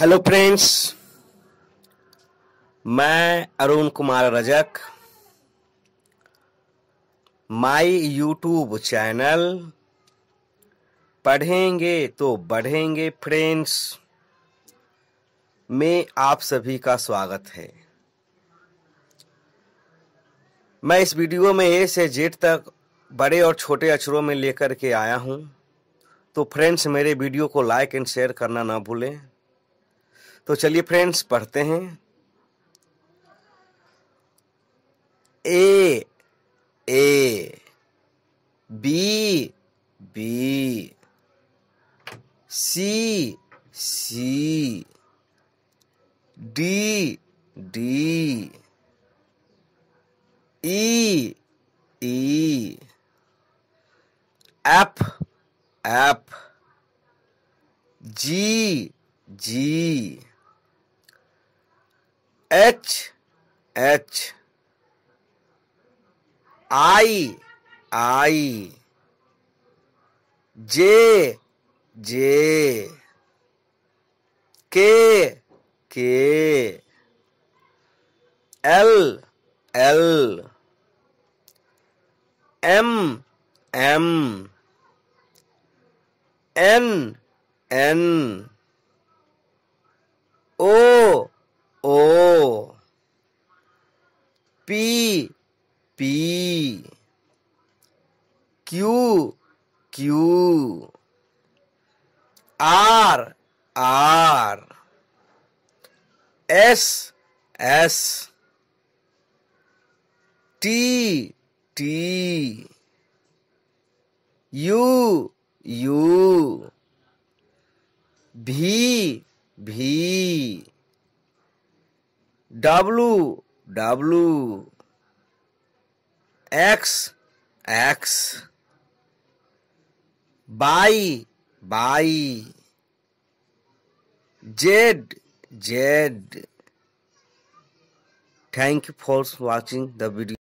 Hello friends मैं Arun Kumar Rajak my YouTube channel पढ़ेंगे तो बढ़ेंगे फ्रेंड्स में आप सभी का स्वागत है मैं इस वीडियो में ए से जेड तक बड़े और छोटे अक्षरों में लेकर के आया हूं तो फ्रेंड्स मेरे वीडियो को लाइक एंड शेयर करना ना भूलें तो चलिए फ्रेंड्स पढ़ते हैं A A B B C C D D E E F F G G H H I I J J K K L L M M N N O O P P Q Q R R S S T T U U V V W W X X Y Y Z Z Thank you for watching the video.